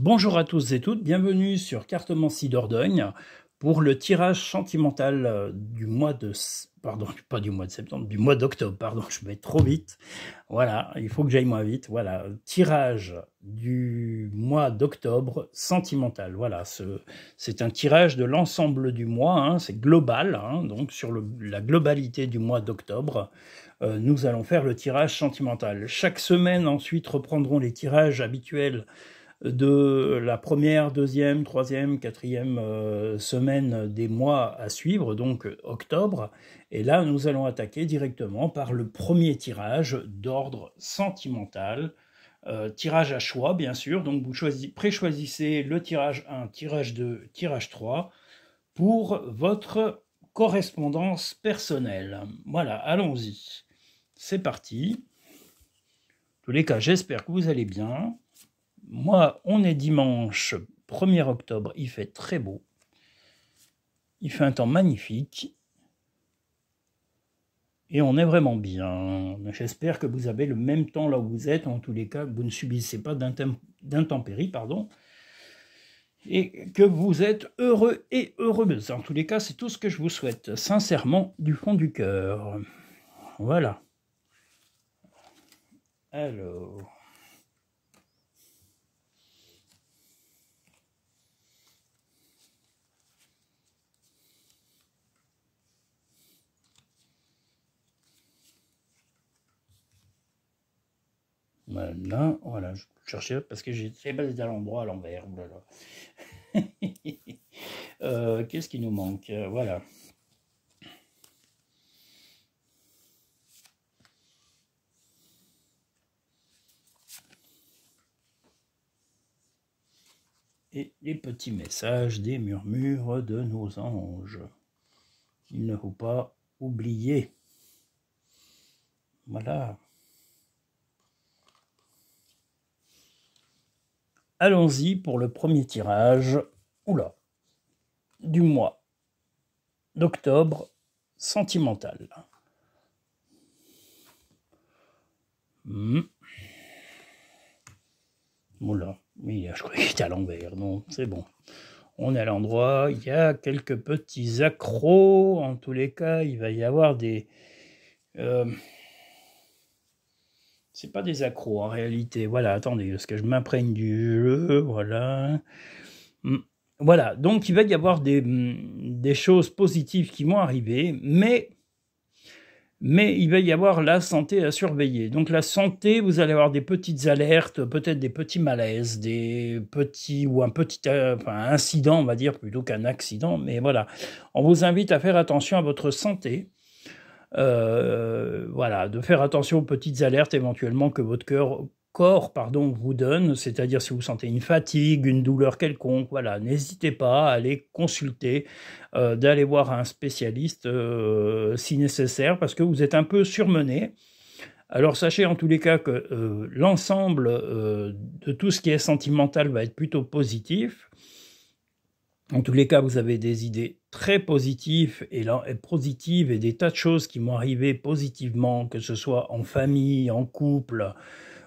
Bonjour à tous et toutes, bienvenue sur Cartomancy Dordogne pour le tirage sentimental euh, du mois de... Pardon, pas du mois de septembre, du mois d'octobre, pardon, je vais trop vite. Voilà, il faut que j'aille moins vite. Voilà, tirage du mois d'octobre sentimental. Voilà, c'est un tirage de l'ensemble du mois, hein, c'est global, hein. donc sur la globalité du mois d'octobre. Euh, nous allons faire le tirage sentimental. Chaque semaine, ensuite, reprendrons les tirages habituels de la première, deuxième, troisième, quatrième euh, semaine des mois à suivre, donc octobre. Et là, nous allons attaquer directement par le premier tirage d'ordre sentimental. Euh, tirage à choix, bien sûr. Donc, vous préchoisissez le tirage 1, tirage 2, tirage 3 pour votre correspondance personnelle. Voilà, allons-y. C'est parti. En tous les cas, j'espère que vous allez bien. Moi, on est dimanche 1er octobre, il fait très beau. Il fait un temps magnifique. Et on est vraiment bien. J'espère que vous avez le même temps là où vous êtes. En tous les cas, vous ne subissez pas d'intempéries, pardon. Et que vous êtes heureux et heureuse. En tous les cas, c'est tout ce que je vous souhaite, sincèrement, du fond du cœur. Voilà. Alors. Maintenant, voilà, je cherchais parce que j'étais basé à l'endroit à l'envers. Oh euh, qu'est-ce qui nous manque euh, Voilà. et les petits messages des murmures de nos anges, Il ne faut pas oublier. Voilà. Allons-y pour le premier tirage. Oula. Du mois d'octobre sentimental. Hmm. Oula, oui, je croyais qu'il était à l'envers. Non, c'est bon. On est à l'endroit. Il y a quelques petits accros. En tous les cas, il va y avoir des. Euh, c'est pas des accros en réalité. Voilà, attendez, est-ce que je m'imprègne du jeu Voilà. Hmm. Voilà, donc il va y avoir des, hmm, des choses positives qui vont arriver, mais, mais il va y avoir la santé à surveiller. Donc la santé, vous allez avoir des petites alertes, peut-être des petits malaises, des petits ou un petit euh, incident, on va dire, plutôt qu'un accident, mais voilà. On vous invite à faire attention à votre santé euh, voilà, de faire attention aux petites alertes éventuellement que votre cœur corps pardon, vous donne, c'est-à-dire si vous sentez une fatigue, une douleur quelconque, voilà, n'hésitez pas à aller consulter, euh, d'aller voir un spécialiste euh, si nécessaire, parce que vous êtes un peu surmené. Alors sachez en tous les cas que l'ensemble de tout ce qui est sentimental va être plutôt positif, en tous les cas, vous avez des idées très positives et, positives et des tas de choses qui m'ont arrivé positivement, que ce soit en famille, en couple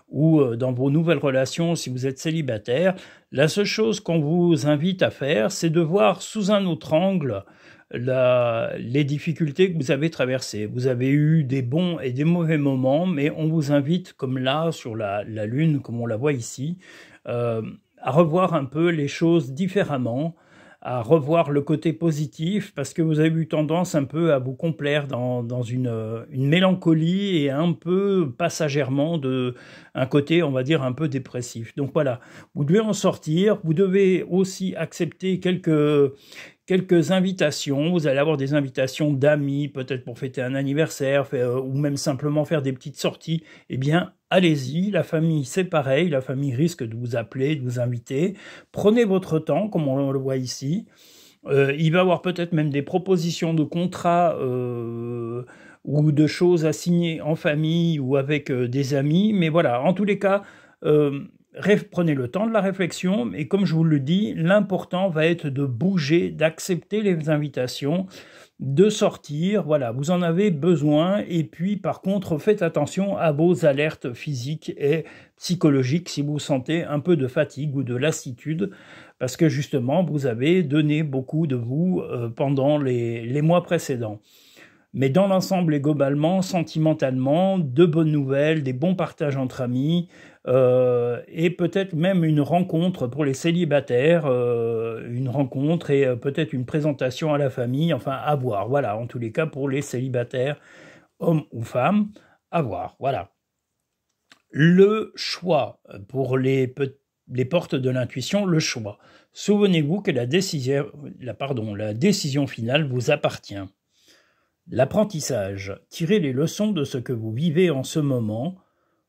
ou euh, dans vos nouvelles relations si vous êtes célibataire. La seule chose qu'on vous invite à faire, c'est de voir sous un autre angle la, les difficultés que vous avez traversées. Vous avez eu des bons et des mauvais moments, mais on vous invite, comme là sur la, la Lune, comme on la voit ici, euh, à revoir un peu les choses différemment à revoir le côté positif parce que vous avez eu tendance un peu à vous complaire dans, euh, une, mélancolie et un peu passagèrement de un côté, on va dire, un peu dépressif. Donc voilà, vous devez en sortir, vous devez aussi accepter quelques, quelques invitations. Vous allez avoir des invitations d'amis, peut-être pour fêter un anniversaire, euh, ou même simplement faire des petites sorties. Eh bien, allez-y, la famille c'est pareil, la famille risque de vous appeler, de vous inviter, prenez votre temps comme on le voit ici, euh, il va y avoir peut-être même des propositions de contrats euh, ou de choses à signer en famille ou avec euh, des amis, mais voilà, en tous les cas, prenez le temps de la réflexion et comme je vous le dis, l'important va être de bouger, d'accepter les invitations, de sortir, voilà, vous en avez besoin et puis par contre, faites attention à vos alertes physiques et psychologiques si vous sentez un peu de fatigue ou de lassitude parce que justement, vous avez donné beaucoup de vous euh, pendant les, les mois précédents. Mais dans l'ensemble et globalement, sentimentalement, de bonnes nouvelles, des bons partages entre amis, euh, et peut-être même une rencontre pour les célibataires, euh, une rencontre et euh, peut-être une présentation à la famille, enfin à voir. Voilà, en tous les cas pour les célibataires, hommes ou femmes, à voir. Voilà. Le choix pour les, portes de l'intuition, le choix. Souvenez-vous que la décision finale vous appartient. L'apprentissage, tirez les leçons de ce que vous vivez en ce moment,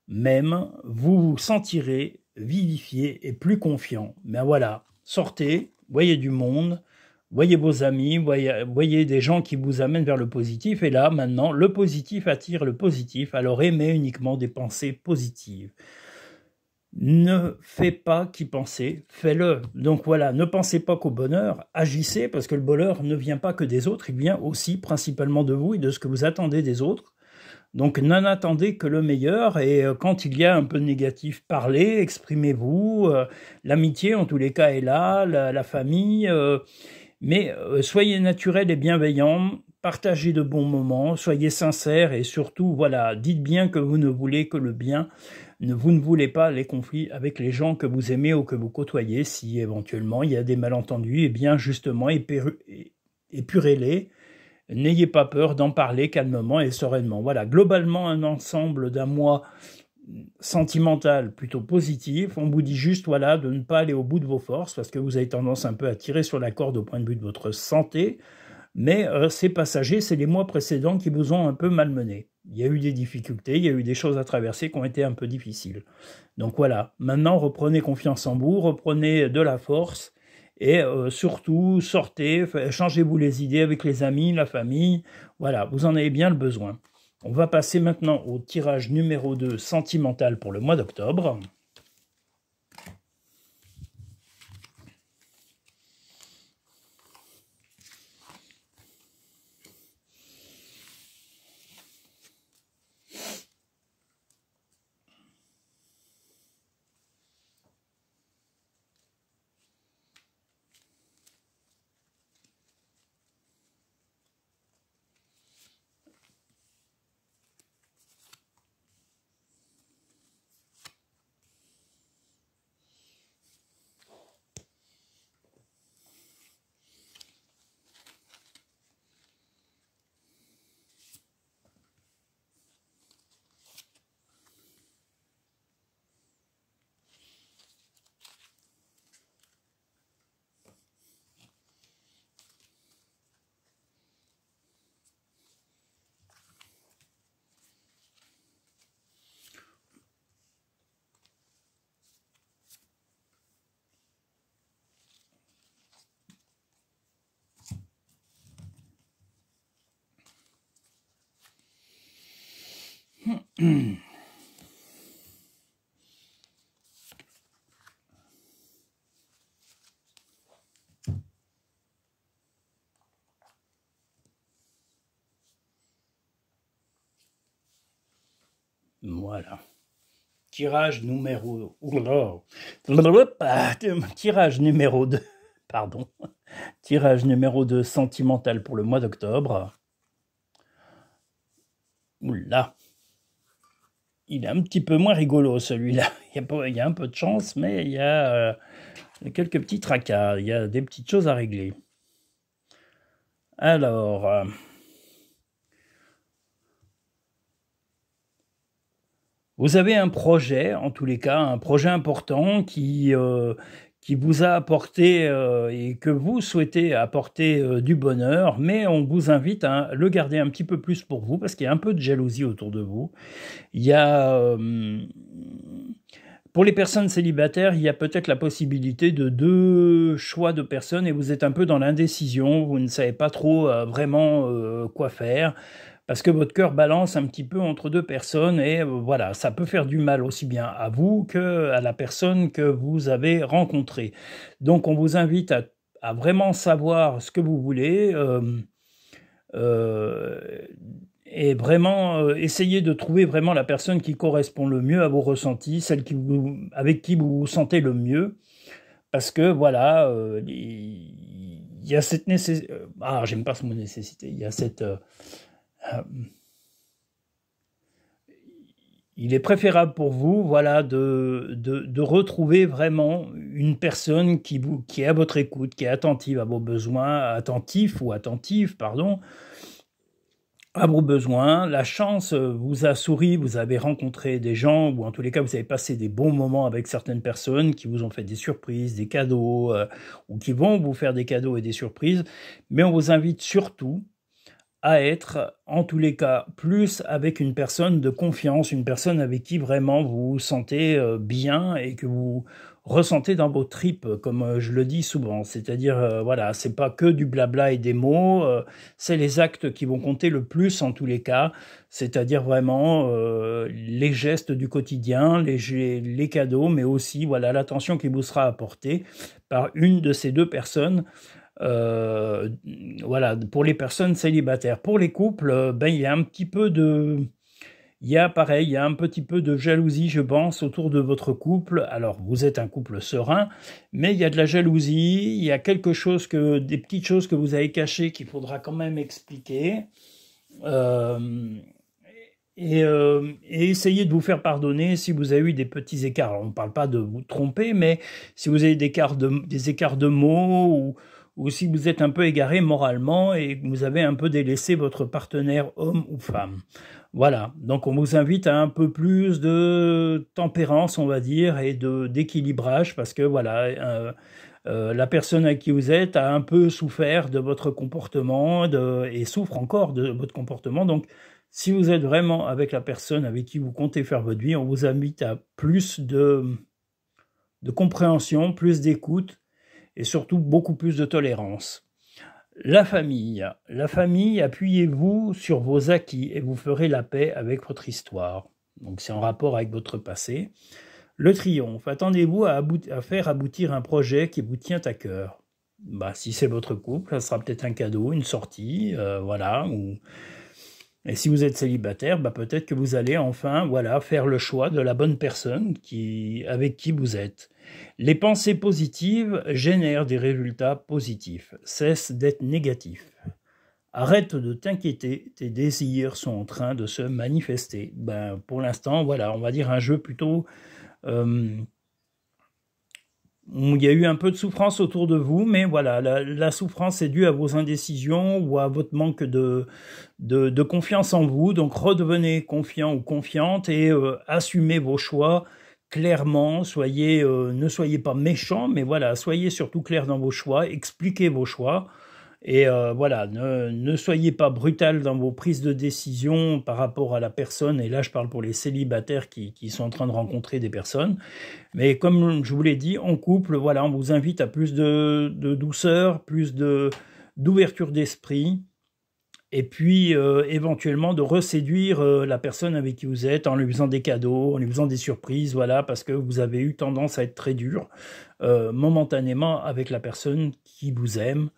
même, vous vous sentirez vivifié et plus confiant. Mais ben voilà, sortez, voyez du monde, voyez vos amis, voyez, voyez, des gens qui vous amènent vers le positif. Et là, maintenant, le positif attire le positif. Alors aimez uniquement des pensées positives ne fais pas qu'y penser, fais-le. Donc voilà, ne pensez pas qu'au bonheur, agissez parce que le bonheur ne vient pas que des autres, il vient aussi principalement de vous et de ce que vous attendez des autres. Donc n'en attendez que le meilleur et euh, quand il y a un peu de négatif, parlez, exprimez-vous. Euh, l'amitié en tous les cas est là, la, famille. Euh, mais soyez naturel et bienveillant, partagez de bons moments, soyez sincères et surtout, voilà, dites bien que vous ne voulez que le bien, vous ne voulez pas les conflits avec les gens que vous aimez ou que vous côtoyez. Si éventuellement il y a des malentendus, et eh bien justement, épurez-les. N'ayez pas peur d'en parler calmement et sereinement. Voilà, globalement, un ensemble d'un mois sentimental plutôt positif. On vous dit juste voilà de ne pas aller au bout de vos forces parce que vous avez tendance un peu à tirer sur la corde au point de vue de votre santé mais euh, ces passagers, c'est les mois précédents qui vous ont un peu malmené. Il y a eu des difficultés, il y a eu des choses à traverser qui ont été un peu difficiles. Donc voilà, maintenant reprenez confiance en vous, reprenez de la force et euh, surtout sortez, changez-vous les idées avec les amis, la famille. Voilà, vous en avez bien le besoin. On va passer maintenant au tirage numéro 2 sentimental pour le mois d'octobre. Hmm. Voilà. Tirage numéro... Tirage numéro 2. Pardon. Tirage numéro 2 sentimental pour le mois d'octobre. Oula il est un petit peu moins rigolo celui-là. Il, il, y a un peu de chance, mais il y a euh, quelques petits tracas, il y a des petites choses à régler. Alors, euh, vous avez un projet, en tous les cas, un projet important qui, euh, qui vous a apporté euh, et que vous souhaitez apporter euh, du bonheur, mais on vous invite à le garder un petit peu plus pour vous parce qu'il y a un peu de jalousie autour de vous. Il y a euh, pour les personnes célibataires, il y a peut-être la possibilité de deux choix de personnes et vous êtes un peu dans l'indécision, vous ne savez pas trop vraiment quoi faire parce que votre cœur balance un petit peu entre deux personnes et euh, voilà, ça peut faire du mal aussi bien à vous que à la personne que vous avez rencontrée. Donc on vous invite à, vraiment savoir ce que vous voulez. Euh, euh, et vraiment essayer de trouver vraiment la personne qui correspond le mieux à vos ressentis, celle qui vous, avec qui vous vous sentez le mieux, parce que voilà, il y a cette nécessité. Ah, j'aime pas ce mot nécessité. Il y a cette euh, il est préférable pour vous voilà, de, de, retrouver vraiment une personne qui, vous, qui est à votre écoute, qui est attentive à vos besoins, attentif ou attentive, pardon, à vos besoins. La chance vous a souri, vous avez rencontré des gens, ou en tous les cas, vous avez passé des bons moments avec certaines personnes qui vous ont fait des surprises, des cadeaux, euh, ou qui vont vous faire des cadeaux et des surprises. Mais on vous invite surtout à être, en tous les cas, plus avec une personne de confiance, une personne avec qui vraiment vous vous sentez euh, bien et que vous ressentez dans vos tripes, comme euh, je le dis souvent. C'est-à-dire, euh, voilà, c'est pas que du blabla et des mots, c'est les actes qui vont compter le plus en tous les cas, c'est-à-dire vraiment les gestes du quotidien, les, les cadeaux, mais aussi, voilà, l'attention qui vous sera apportée par une de ces deux personnes euh, voilà, pour les personnes célibataires. Pour les couples, euh, ben, il y a un petit peu de... Il y a pareil, il y a un petit peu de jalousie, je pense, autour de votre couple. Alors, vous êtes un couple serein, mais il y a de la jalousie, il y a quelque chose que, des petites choses que vous avez cachées qu'il faudra quand même expliquer. Euh, et, essayez de vous faire pardonner si vous avez eu des petits écarts. on ne parle pas de vous tromper, mais si vous avez des écarts de, des écarts de mots ou ou si vous êtes un peu égaré moralement et que vous avez un peu délaissé votre partenaire homme ou femme. Voilà, donc on vous invite à un peu plus de tempérance, on va dire, et d'équilibrage, parce que voilà, euh, euh, la personne à qui vous êtes a un peu souffert de votre comportement de, et souffre encore de votre comportement. Donc, si vous êtes vraiment avec la personne avec qui vous comptez faire votre vie, on vous invite à plus de, de compréhension, plus d'écoute, et surtout beaucoup plus de tolérance. La famille. La famille, appuyez-vous sur vos acquis et vous ferez la paix avec votre histoire. Donc c'est en rapport avec votre passé. Le triomphe. Attendez-vous à, faire aboutir un projet qui vous tient à cœur. Bah, si c'est votre couple, ça sera peut-être un cadeau, une sortie, euh, voilà. Ou... Et si vous êtes célibataire, bah, peut-être que vous allez enfin voilà, faire le choix de la bonne personne qui... avec qui vous êtes. Les pensées positives génèrent des résultats positifs, cesse d'être négatif. Arrête de t'inquiéter, tes désirs sont en train de se manifester. Ben, pour l'instant, voilà, on va dire un jeu plutôt... Euh, il y a eu un peu de souffrance autour de vous, mais voilà, la, souffrance est due à vos indécisions ou à votre manque de, confiance en vous. Donc redevenez confiant ou confiante et euh, assumez vos choix clairement, soyez, euh, ne soyez pas méchant, mais voilà, soyez surtout clair dans vos choix, expliquez vos choix. Et euh, voilà, ne, soyez pas brutal dans vos prises de décision par rapport à la personne. Et là, je parle pour les célibataires qui, sont en train de rencontrer des personnes. Mais comme je vous l'ai dit, en couple, voilà, on vous invite à plus de, douceur, plus d'ouverture d'esprit et puis euh, éventuellement de reséduire euh, la personne avec qui vous êtes en lui faisant des cadeaux, en lui faisant des surprises, voilà, parce que vous avez eu tendance à être très dur euh, momentanément avec la personne qui vous aime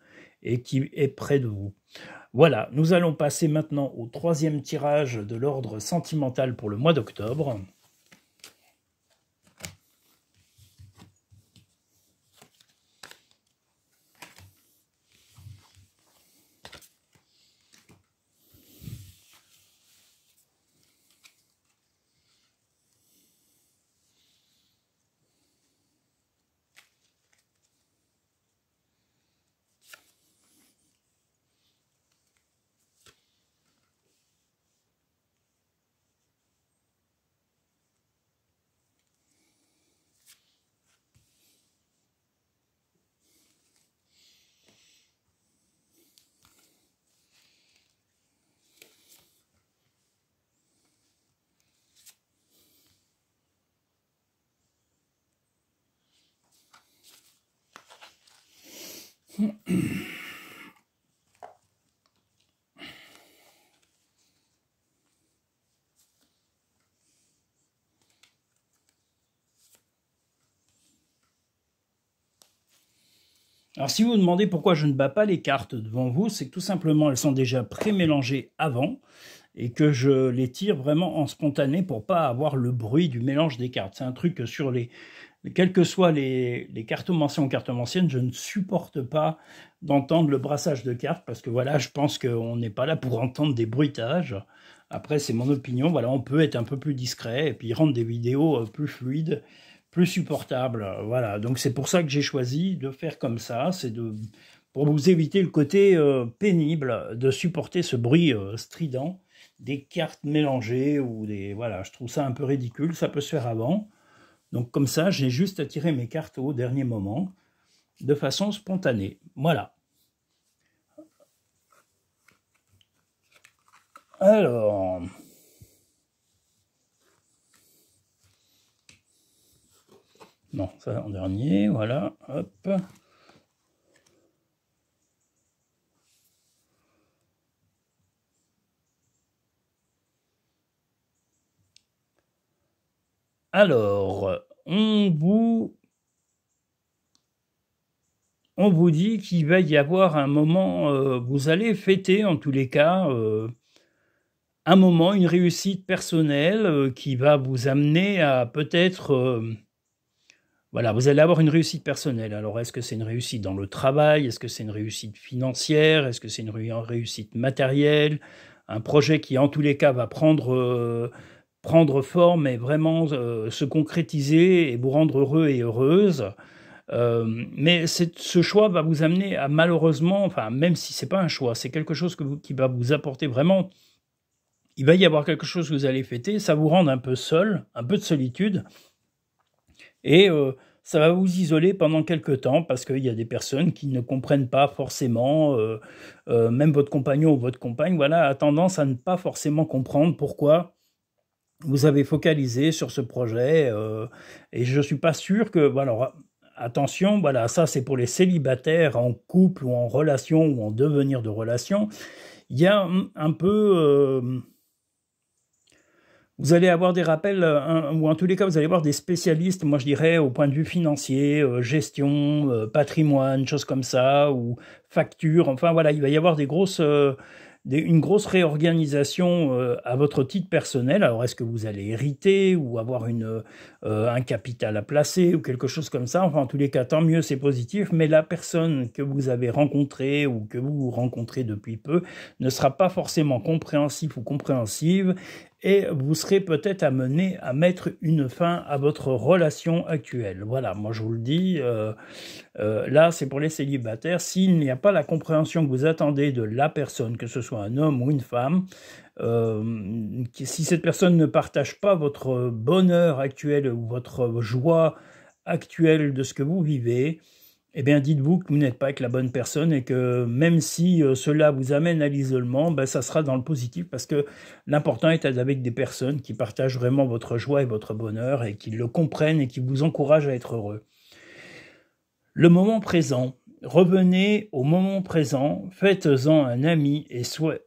et qui est près de vous. Voilà, nous allons passer maintenant au troisième tirage de l'ordre sentimental pour le mois d'octobre. Alors si vous vous demandez pourquoi je ne bats pas les cartes devant vous, c'est que tout simplement elles sont déjà pré-mélangées avant et que je les tire vraiment en spontané pour pas avoir le bruit du mélange des cartes. C'est un truc sur les, quelles que soient les, les cartomanciens ou cartomanciennes, je ne supporte pas d'entendre le brassage de cartes parce que voilà, je pense qu'on n'est pas là pour entendre des bruitages. Après, c'est mon opinion. Voilà, on peut être un peu plus discret et puis rendre des vidéos euh, plus fluides, plus supportables. Voilà, donc c'est pour ça que j'ai choisi de faire comme ça. C'est pour vous éviter le côté euh, pénible de supporter ce bruit euh, strident des cartes mélangées ou des voilà je trouve ça un peu ridicule ça peut se faire avant donc comme ça, j'ai juste tiré mes cartes au dernier moment, de façon spontanée. Voilà. Alors... Non, ça en dernier, voilà, hop. Alors, on vous, on vous dit qu'il va y avoir un moment, euh, vous allez fêter en tous les cas euh, un moment, une réussite personnelle euh, qui va vous amener à peut-être... voilà, vous allez avoir une réussite personnelle. Alors, est-ce que c'est une réussite dans le travail Est-ce que c'est une réussite financière Est-ce que c'est une réussite matérielle Un projet qui, en tous les cas, va prendre prendre forme et vraiment euh, se concrétiser et vous rendre heureux et heureuse. Euh, mais ce choix va vous amener à malheureusement, enfin même si c'est pas un choix, c'est quelque chose qui va vous apporter vraiment. Il va y avoir quelque chose que vous allez fêter, ça vous rend un peu seul, un peu de solitude, et euh, ça va vous isoler pendant quelques temps parce qu'il y a des personnes qui ne comprennent pas forcément, même votre compagnon ou votre compagne, voilà, a tendance à ne pas forcément comprendre pourquoi vous avez focalisé sur ce projet euh, et je suis pas sûr que alors attention voilà ça c'est pour les célibataires en couple ou en relation ou en devenir de relation il y a un, peu euh, vous allez avoir des rappels, ou en tous les cas, vous allez avoir des spécialistes, moi je dirais, au point de vue financier, euh, gestion, patrimoine, choses comme ça, ou facture, enfin voilà, il va y avoir des grosses, une grosse réorganisation euh, à votre titre personnel. Alors, est-ce que vous allez hériter ou avoir euh, un capital à placer ou quelque chose comme ça Enfin, en tous les cas, tant mieux, c'est positif. Mais la personne que vous avez rencontrée ou que vous rencontrez depuis peu ne sera pas forcément compréhensif ou compréhensive et vous serez peut-être amené à mettre une fin à votre relation actuelle. Voilà, moi je vous le dis, euh, euh, là c'est pour les célibataires, s'il n'y a pas la compréhension que vous attendez de la personne, que ce soit un homme ou une femme, euh, si cette personne ne partage pas votre bonheur actuel ou votre joie actuelle de ce que vous vivez, eh bien dites-vous que vous n'êtes pas avec la bonne personne et que même si euh, cela vous amène à l'isolement, ben, ça sera dans le positif parce que l'important est d'être avec des personnes qui partagent vraiment votre joie et votre bonheur et qui le comprennent et qui vous encouragent à être heureux. Le moment présent. Revenez au moment présent, faites-en un ami et,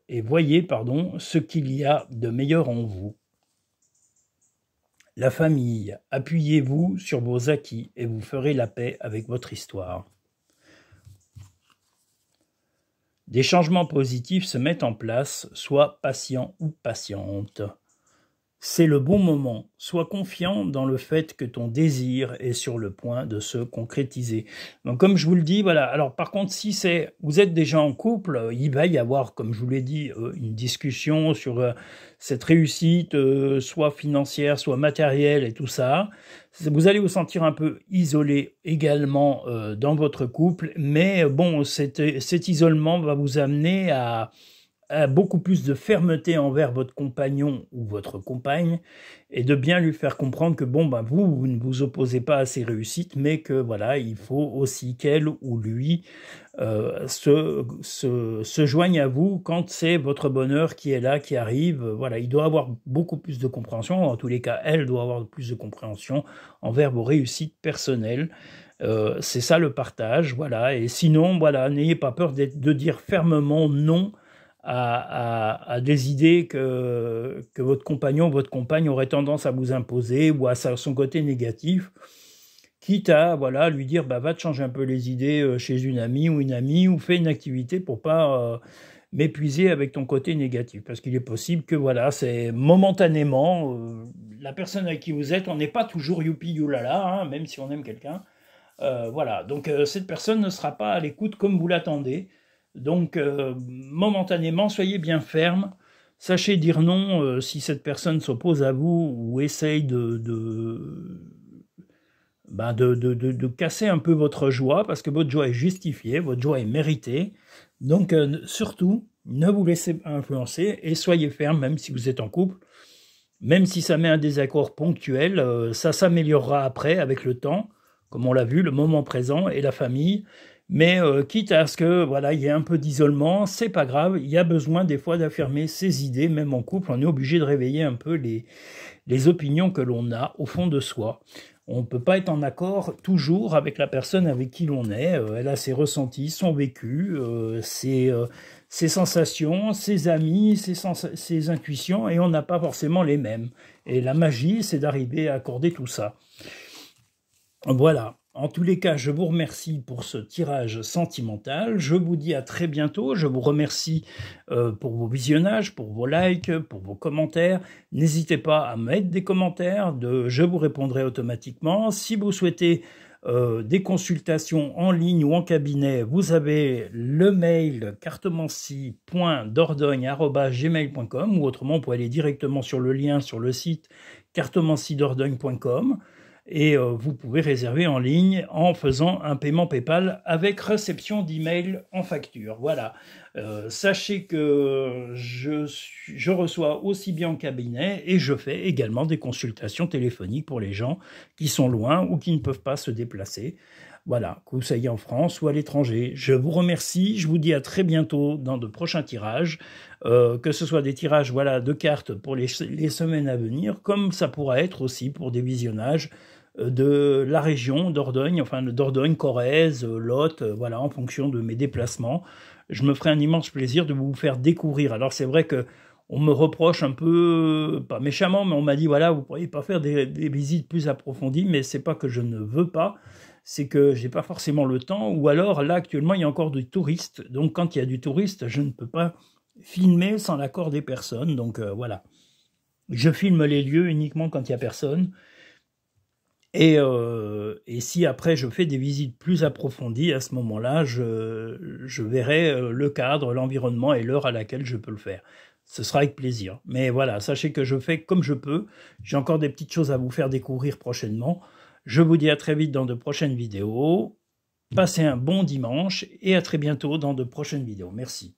et voyez pardon, ce qu'il y a de meilleur en vous. La famille, appuyez-vous sur vos acquis et vous ferez la paix avec votre histoire. Des changements positifs se mettent en place, soit patient ou patiente. C'est le bon moment. Sois confiant dans le fait que ton désir est sur le point de se concrétiser. Donc, comme je vous le dis, voilà. Alors, par contre, si c'est vous êtes déjà en couple, euh, il va y avoir, comme je vous l'ai dit, euh, une discussion sur euh, cette réussite, soit financière, soit matérielle et tout ça. Vous allez vous sentir un peu isolé également dans votre couple, mais bon, cet isolement va vous amener à beaucoup plus de fermeté envers votre compagnon ou votre compagne et de bien lui faire comprendre que bon ben vous ne vous opposez pas à ses réussites mais que voilà il faut aussi qu'elle ou lui euh, se, se, joigne à vous quand c'est votre bonheur qui est là qui arrive voilà il doit avoir beaucoup plus de compréhension en tous les cas elle doit avoir plus de compréhension envers vos réussites personnelles euh, c'est ça le partage voilà et sinon voilà n'ayez pas peur de dire fermement non à, des idées que, que votre compagnon, ou votre compagne aurait tendance à vous imposer ou à son côté négatif, quitte à voilà lui dire bah va te changer un peu les idées euh, chez une amie ou une amie ou fais une activité pour pas euh, m'épuiser avec ton côté négatif parce qu'il est possible que voilà c'est momentanément euh, la personne avec qui vous êtes on n'est pas toujours youpi youlala hein, même si on aime quelqu'un voilà donc cette personne ne sera pas à l'écoute comme vous l'attendez donc, euh, momentanément, soyez bien ferme. Sachez dire non euh, si cette personne s'oppose à vous ou essaye bah, de de, de, de, casser un peu votre joie, parce que votre joie est justifiée, votre joie est méritée. Donc, euh, surtout, ne vous laissez pas influencer et soyez ferme, même si vous êtes en couple. Même si ça met un désaccord ponctuel, ça s'améliorera après avec le temps, comme on l'a vu, le moment présent et la famille. Mais euh, quitte à ce que voilà, il y ait un peu d'isolement, c'est pas grave. Il y a besoin des fois d'affirmer ses idées, même en couple. On est obligé de réveiller un peu les, les opinions que l'on a au fond de soi. On ne peut pas être en accord toujours avec la personne avec qui l'on est. Euh, elle a ses ressentis, son vécu, euh, ses, ses, sensations, ses amis, ses intuitions, et on n'a pas forcément les mêmes. Et la magie, c'est d'arriver à accorder tout ça. Voilà. En tous les cas, je vous remercie pour ce tirage sentimental. Je vous dis à très bientôt. Je vous remercie euh, pour vos visionnages, pour vos likes, pour vos commentaires. N'hésitez pas à mettre des commentaires. De, je vous répondrai automatiquement. Si vous souhaitez euh, des consultations en ligne ou en cabinet, vous avez le mail cartomancy.dordogne.gmail.com ou autrement, vous pouvez aller directement sur le lien sur le site cartomancydordogne.com et euh, vous pouvez réserver en ligne en faisant un paiement PayPal avec réception d'email en facture. Voilà. Euh, sachez que je, je reçois aussi bien en cabinet et je fais également des consultations téléphoniques pour les gens qui sont loin ou qui ne peuvent pas se déplacer. Voilà, que vous soyez en France ou à l'étranger. Je vous remercie, je vous dis à très bientôt dans de prochains tirages, euh, que ce soit des tirages voilà, de cartes pour les semaines à venir, comme ça pourra être aussi pour des visionnages de la région, Dordogne, enfin Dordogne, Corrèze, Lot, euh, voilà, en fonction de mes déplacements. Je me ferai un immense plaisir de vous faire découvrir. Alors c'est vrai que on me reproche un peu, pas méchamment, mais on m'a dit voilà, vous ne pourriez pas faire des, visites plus approfondies, mais c'est pas que je ne veux pas, c'est que j'ai pas forcément le temps, ou alors là actuellement il y a encore du touristes donc quand il y a du touriste, je ne peux pas filmer sans l'accord des personnes, donc euh, voilà. Je filme les lieux uniquement quand il y a personne, euh, et, si après je fais des visites plus approfondies, à ce moment-là, je, verrai euh, le cadre, l'environnement et l'heure à laquelle je peux le faire. Ce sera avec plaisir. Mais voilà, sachez que je fais comme je peux. J'ai encore des petites choses à vous faire découvrir prochainement. Je vous dis à très vite dans de prochaines vidéos. Passez un bon dimanche et à très bientôt dans de prochaines vidéos. Merci.